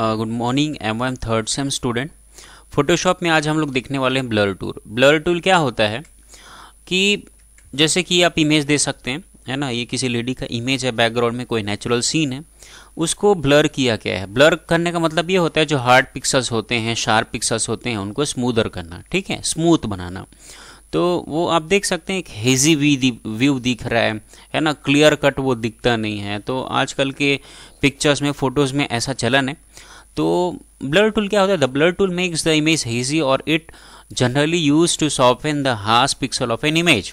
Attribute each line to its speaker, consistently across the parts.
Speaker 1: good morning M M third sem student Photoshop में आज हम लोग देखने वाले हैं ब्लर टूल ब्लर टूल क्या होता है कि जैसे कि आप इमेज दे सकते हैं है ना ये किसी लेडी का इमेज है बैकग्राउंड में कोई नेचुरल सीन है उसको ब्लर किया गया है ब्लर करने का मतलब ये होता है जो हार्ड पिक्सल्स होते हैं शार्प पिक्सल्स होते हैं उनको स्मूदर करना ठीक है स्मूथ बनाना तो वो आप देख सकते हैं एक हेजी व्यू दिख रहा है है ना क्लियर कट वो दिखता नहीं है तो आजकल के पिक्चर्स में फोटोज़ में ऐसा चलन है तो ब्लर टूल क्या होता है the blur tool makes the image hazy और it generally use to in the harsh pixel of an image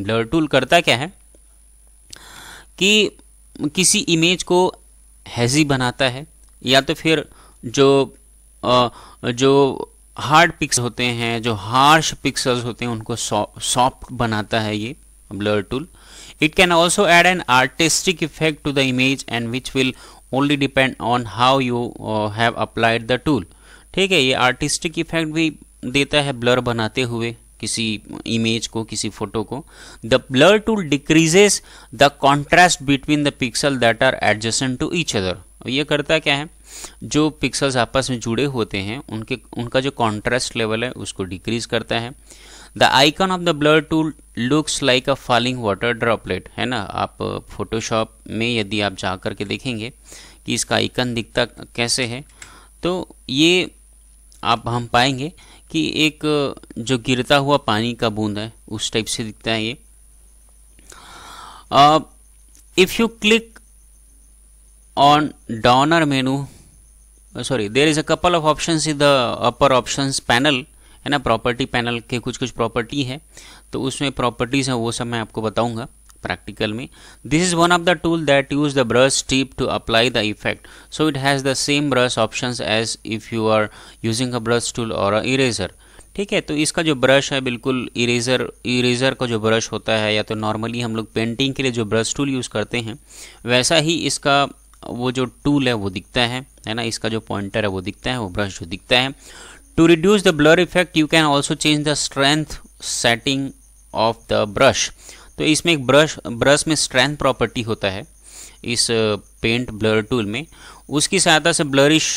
Speaker 1: blur tool करता क्या है कि किसी इमेज को हेज़ी बनाता है या तो फिर जो आ, जो हार्ड पिक्स होते हैं जो हार्श पिक्सल्स होते हैं उनको सॉफ्ट बनाता है ये blur tool it can also add an artistic effect to the image and which will only depend on how you have applied the tool ठीक है ये आर्टिस्टिक इफेक्ट भी देता है ब्लर बनाते हुए किसी इमेज को किसी फोटो को the blur tool decreases the contrast between the pixel that are adjacent to each other ये करता क्या है जो पिक्सल्स आपस में जुड़े होते हैं उनके उनका जो कॉन्ट्रास्ट लेवल है उसको डिक्रीज करता है the icon of the blur tool looks like a falling water droplet है ना आप फोटोशॉप uh, में यदि आप जा कर के देखेंगे कि इसका आइकन दिखता कैसे है तो ये आप हम पाएंगे कि एक uh, जो गिरता हुआ पानी का बूंद है उस टाइप से दिखता है ये if you click on donor menu sorry there is a couple of option in the upper option panel है ना प्रॉपर्टी पैनल के कुछ कुछ प्रॉपर्टी है तो उसमें प्रॉपर्टीज हैं वो सब मैं आपको बताऊंगा प्रैक्टिकल में this is one of the tool that use the brush tip to apply the effect so it has the same brush option as if you are using a brush tool और a eraser ठीक है तो इसका जो brush है बिल्कुल eraser eraser का जो ब्रश होता है या तो नॉर्मली हम लोग पेंटिंग के लिए जो ब्रश टूल यूज़ करते हैं वैसा ही इसका वो जो टूल है वो दिखता है है ना इसका जो पॉइंटर है वो दिखता है वो ब्रश जो दिखता है to reduce the blur effect you can also change the strength setting of the brush तो इसमें एक ब्रश ब्रश में स्ट्रेंथ प्रॉपर्टी होता है इस पेंट ब्लर टूल में उसकी सहायता से ब्लरिश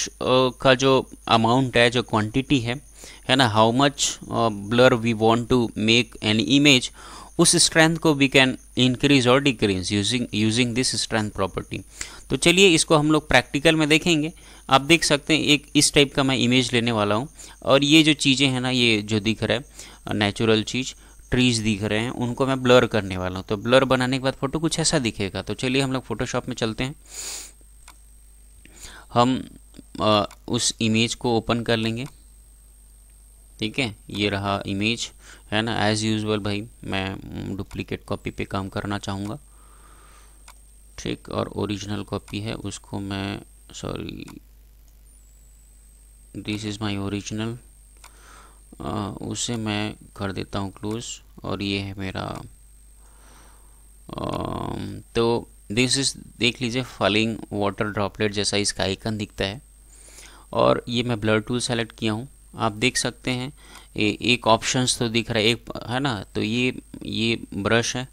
Speaker 1: का जो अमाउंट है जो क्वांटिटी है है ना how much blur we want to make an image उस स्ट्रेंथ को वी कैन इंक्रीज और decrease using using this strength property तो चलिए इसको हम लोग प्रैक्टिकल में देखेंगे आप देख सकते हैं एक इस टाइप का मैं इमेज लेने वाला हूँ और ये जो चीज़ें हैं ना ये जो दिख रहा है नेचुरल चीज़ ट्रीज दिख रहे हैं उनको मैं ब्लर करने वाला हूँ तो ब्लर बनाने के बाद फ़ोटो कुछ ऐसा दिखेगा तो चलिए हम लोग फोटोशॉप में चलते हैं हम आ, उस इमेज को ओपन कर लेंगे ठीक है ये रहा इमेज है ना एज़ यूजल भाई मैं डुप्लीकेट कॉपी पे काम करना चाहूँगा ठीक और ओरिजिनल कॉपी है उसको मैं sorry this is my original उसे मैं कर देता हूँ क्लोज और ये है मेरा आ, तो दिस इज देख लीजिए फॉलिंग वाटर ड्रॉपलेट जैसा इसका आइकन दिखता है और ये मैं ब्लर टूल सेलेक्ट किया हूँ आप देख सकते हैं ए, एक ऑप्शंस तो दिख रहा है एक है ना तो ये ये ब्रश है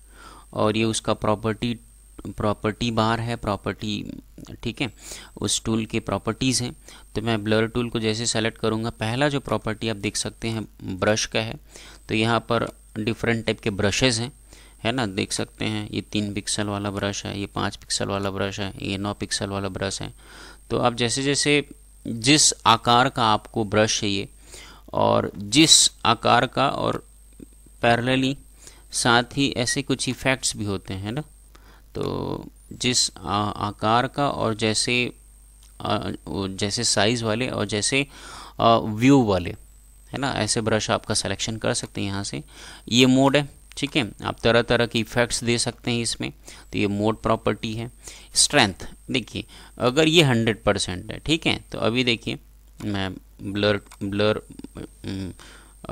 Speaker 1: और ये उसका प्रॉपर्टी प्रॉपर्टी बार है प्रॉपर्टी ठीक है उस टूल के प्रॉपर्टीज़ हैं तो मैं ब्लर टूल को जैसे सेलेक्ट करूँगा पहला जो प्रॉपर्टी आप देख सकते हैं ब्रश का है तो यहाँ पर डिफरेंट टाइप के ब्रशेज़ हैं है ना देख सकते हैं ये तीन पिक्सल वाला ब्रश है ये पाँच पिक्सल वाला ब्रश है ये नौ पिक्सल वाला ब्रश है तो आप जैसे जैसे जिस आकार का आपको ब्रश चाहिए और जिस आकार का और पैरेलली साथ ही ऐसे कुछ इफ़ेक्ट्स भी होते हैं ना तो जिस आ, आकार का और जैसे आ, जैसे साइज़ वाले और जैसे व्यू वाले है ना ऐसे ब्रश आपका सिलेक्शन कर सकते हैं यहाँ से ये मोड है ठीक है आप तरह तरह के इफेक्ट्स दे सकते हैं इसमें तो ये मोड प्रॉपर्टी है स्ट्रेंथ देखिए अगर ये हंड्रेड परसेंट है ठीक है तो अभी देखिए मैं ब्लर हम्म, ब्लर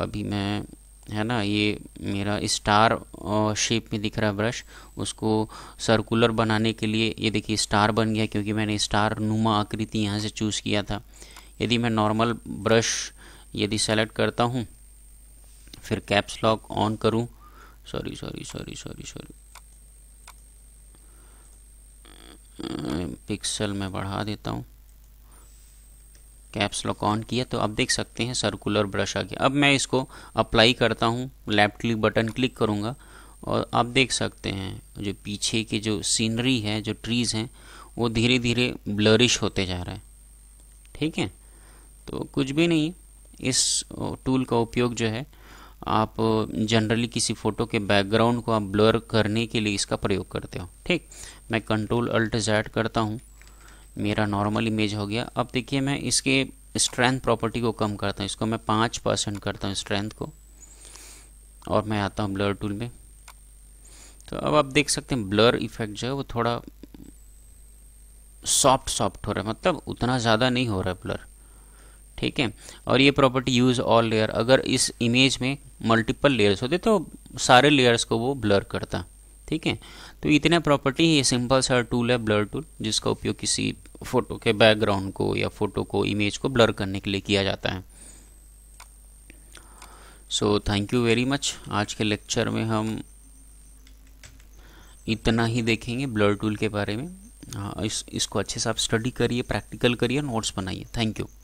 Speaker 1: अभी मैं है ना ये मेरा स्टार शेप में दिख रहा है ब्रश उसको सर्कुलर बनाने के लिए ये देखिए स्टार बन गया क्योंकि मैंने स्टार नुमा आकृति यहाँ से चूज़ किया था यदि मैं नॉर्मल ब्रश यदि सेलेक्ट करता हूँ फिर कैप्स लॉक ऑन करूँ sorry sorry sorry sorry sorry pixel में बढ़ा देता हूँ कैप्स लॉक ऑन किया तो आप देख सकते हैं सर्कुलर ब्रश आ गया अब मैं इसको अप्लाई करता हूँ लेफ्ट क्लिक बटन क्लिक करूँगा और आप देख सकते हैं जो पीछे के जो सीनरी है जो ट्रीज़ हैं वो धीरे धीरे ब्लरिश होते जा रहा है ठीक है तो कुछ भी नहीं इस टूल का उपयोग जो है आप जनरली किसी फ़ोटो के बैकग्राउंड को आप ब्लर करने के लिए इसका प्रयोग करते हो ठीक मैं कंट्रोल अल्ट जैड करता हूँ मेरा नॉर्मल इमेज हो गया अब देखिए मैं इसके स्ट्रेंथ प्रॉपर्टी को कम करता हूँ इसको मैं पाँच परसेंट करता हूँ स्ट्रेंथ को और मैं आता हूँ ब्लर टूल में तो अब आप देख सकते हैं ब्लर इफेक्ट जो है वो थोड़ा सॉफ्ट सॉफ्ट हो रहा है मतलब उतना ज़्यादा नहीं हो रहा है ब्लर ठीक है और ये प्रॉपर्टी यूज ऑल लेयर अगर इस इमेज में मल्टीपल लेयर्स होते तो सारे लेयर्स को वो ब्लर करता ठीक है तो इतना प्रॉपर्टी ये सिंपल सा टूल है ब्लर टूल जिसका उपयोग किसी फोटो के बैकग्राउंड को या फोटो को इमेज को ब्लर करने के लिए किया जाता है so thank you very much आज के लेक्चर में हम इतना ही देखेंगे ब्लर टूल के बारे में हाँ, इस इसको अच्छे से आप स्टडी करिए प्रैक्टिकल करिए नोट्स बनाइए थैंक यू